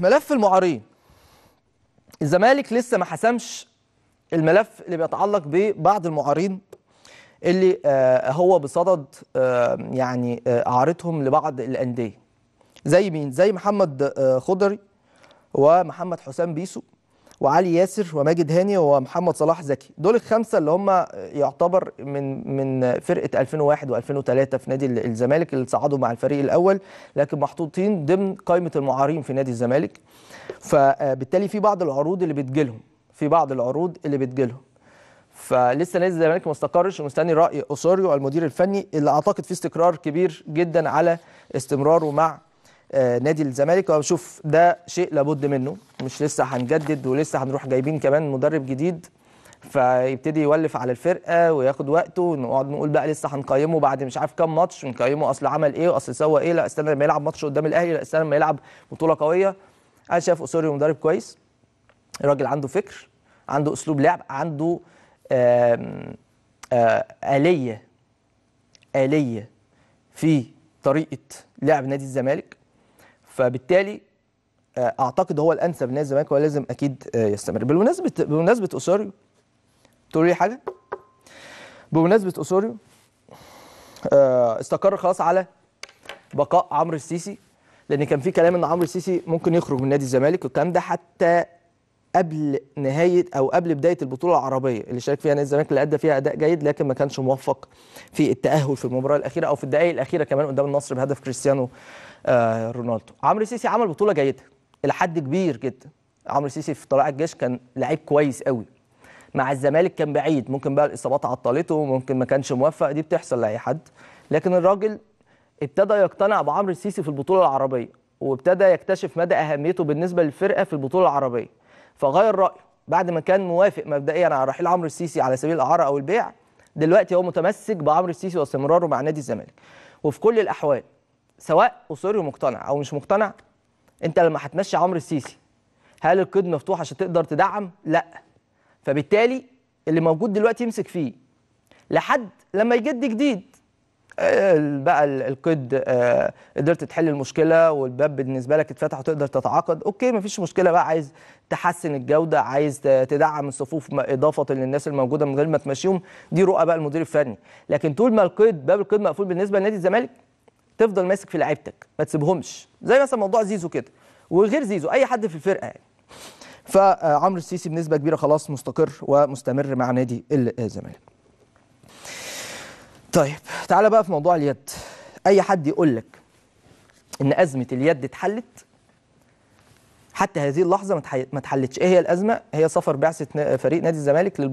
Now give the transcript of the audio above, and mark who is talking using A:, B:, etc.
A: ملف المعارين الزمالك لسه ما حسمش الملف اللي بيتعلق ببعض المعارين اللي آه هو بصدد آه يعني آه، اعارتهم آه لبعض الانديه زي مين زي محمد آه، خضري ومحمد حسام بيسو وعلي ياسر وماجد هاني ومحمد صلاح زكي دول الخمسه اللي هم يعتبر من من فرقه 2001 و2003 في نادي الزمالك اللي صعدوا مع الفريق الاول لكن محطوطين ضمن قائمه المعارين في نادي الزمالك فبالتالي في بعض العروض اللي بتجيلهم في بعض العروض اللي بتجيلهم فلسه نادي الزمالك ما استقرش ومستني راي اوسوريو المدير الفني اللي اعتقد فيه استقرار كبير جدا على استمراره مع آه، نادي الزمالك وبشوف ده شيء لابد منه مش لسه هنجدد ولسه هنروح جايبين كمان مدرب جديد فيبتدي يولف على الفرقه وياخد وقته ونقعد نقول بقى لسه هنقيمه بعد مش عارف كام ماتش ونقيمه اصل عمل ايه واصل سوى ايه لا استنى لما يلعب ماتش قدام الاهلي لا استنى لما يلعب بطوله قويه انا شايف اسوري مدرب كويس الراجل عنده فكر عنده اسلوب لعب عنده آم آم آه، آلية آلية في طريقة لعب نادي الزمالك فبالتالي آه، اعتقد هو الانسب لنادي الزمالك ولازم اكيد آه، يستمر بالمناسبه بمناسبه اسوريو تقول لي حاجه بمناسبه اسوريو آه، استقر خلاص على بقاء عمرو السيسي لان كان في كلام ان عمرو السيسي ممكن يخرج من نادي الزمالك والكلام ده حتى قبل نهايه او قبل بدايه البطوله العربيه اللي شارك فيها نادي الزمالك اللي ادى فيها اداء جيد لكن ما كانش موفق في التاهل في المباراه الاخيره او في الدقائق الاخيره كمان قدام النصر بهدف كريستيانو آه، رونالدو عمرو سيسي عمل بطوله جيده الى حد كبير جدا عمرو سيسي في طلائع الجيش كان لعيب كويس قوي مع الزمالك كان بعيد ممكن بقى الاصابات عطلته ممكن ما كانش موفق دي بتحصل لاي حد لكن الراجل ابتدى يقتنع بعمرو السيسي في البطوله العربيه وابتدى يكتشف مدى اهميته بالنسبه للفرقه في البطوله العربيه فغير رايه بعد ما كان موافق مبدئيا على رحيل عمرو السيسي على سبيل الاعاره او البيع دلوقتي هو متمسك بعمرو السيسي واستمراره مع نادي الزمالك وفي كل الاحوال سواء اصري مقتنع او مش مقتنع انت لما هتمشي عمرو السيسي هل القيد مفتوح عشان تقدر تدعم لا فبالتالي اللي موجود دلوقتي يمسك فيه لحد لما يجد جديد آه، بقى القيد آه، قدرت تحل المشكله والباب بالنسبه لك اتفتح وتقدر تتعاقد اوكي مفيش مشكله بقى عايز تحسن الجوده عايز تدعم الصفوف اضافه للناس الموجوده من غير ما تمشيهم دي رؤى بقى المدير الفني لكن طول ما القيد باب القيد مقفول بالنسبه لنادي الزمالك تفضل ماسك في لعيبتك ما تسيبهمش زي مثلا موضوع زيزو كده وغير زيزو اي حد في الفرقه يعني فعمرو السيسي بنسبه كبيره خلاص مستقر ومستمر مع نادي آه، الزمالك طيب تعالى بقى في موضوع اليد اي حد يقول لك ان ازمه اليد اتحلت حتى هذه اللحظه ما اتحلتش ايه هي الازمه هي سفر بعثه فريق نادي الزمالك